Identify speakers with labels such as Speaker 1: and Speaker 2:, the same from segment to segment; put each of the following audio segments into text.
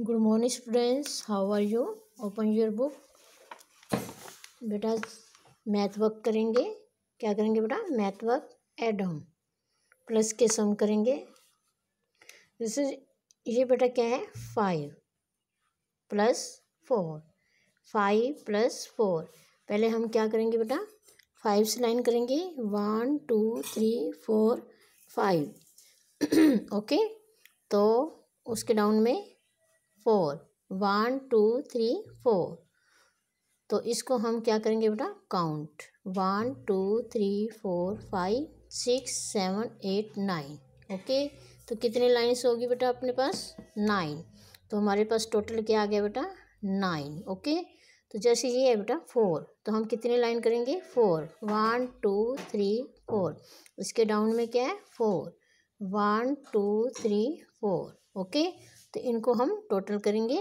Speaker 1: good morning students how are you open your book बेटा math work करेंगे क्या करेंगे बेटा math work add home plus के सम करेंगे जैसे ये बेटा क्या है five plus four five plus four पहले हम क्या करेंगे बेटा फाइव से लाइन करेंगे one two three four five okay तो उसके डाउन में four one two three four तो इसको हम क्या करेंगे बेटा count one two three four five six seven eight nine okay तो कितनी लाइन्स होगी बेटा अपने पास नाइन तो हमारे पास टोटल क्या आ गया बेटा नाइन ओके तो जैसे ये है बेटा फोर तो हम कितनी लाइन करेंगे four one two three four इसके डाउन में क्या है four one two three four okay तो इनको हम टोटल करेंगे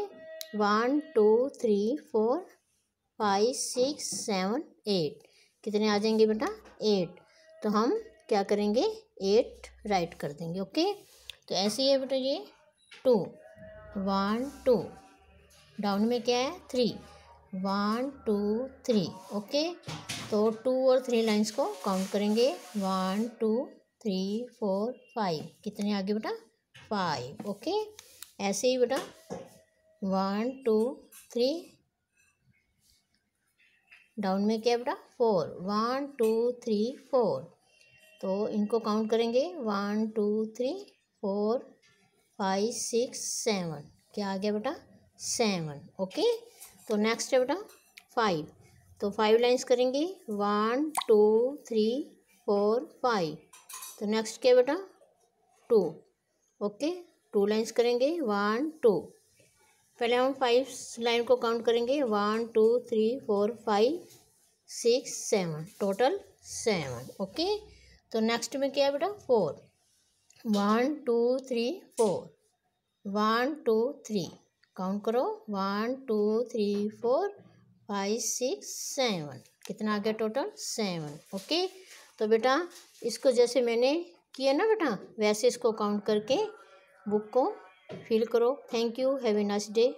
Speaker 1: one two three four five six seven eight कितने आ जाएंगे बेटा एट तो हम क्या करेंगे एट राइट कर देंगे ओके तो ऐसे ही है बेटा ये टू वन टू डाउन में क्या है three one two three okay तो टू और थ्री लाइंस को काउंट करेंगे one two three four five कितने आगे बेटा फाइव ओके ऐसे ही बेटा वन टू थ्री डाउन में क्या बेटा four one two three four तो इनको काउंट करेंगे one two three four five six seven क्या आ गया बेटा सेवन ओके तो नेक्स्ट है बेटा फाइव तो फाइव लाइंस करेंगे one two three four five तो नेक्स्ट क्या बेटा टू ओके टू लाइन्स करेंगे वन टू पहले हम फाइव लाइन को काउंट करेंगे one two three four five six seven total seven okay तो नेक्स्ट में क्या है बेटा four one two three four one two three count करो one two three four five six seven कितना आ गया टोटल सेवन ओके तो बेटा इसको जैसे मैंने किया ना बेटा वैसे इसको काउंट करके बुक को फिल करो thank you have a nice day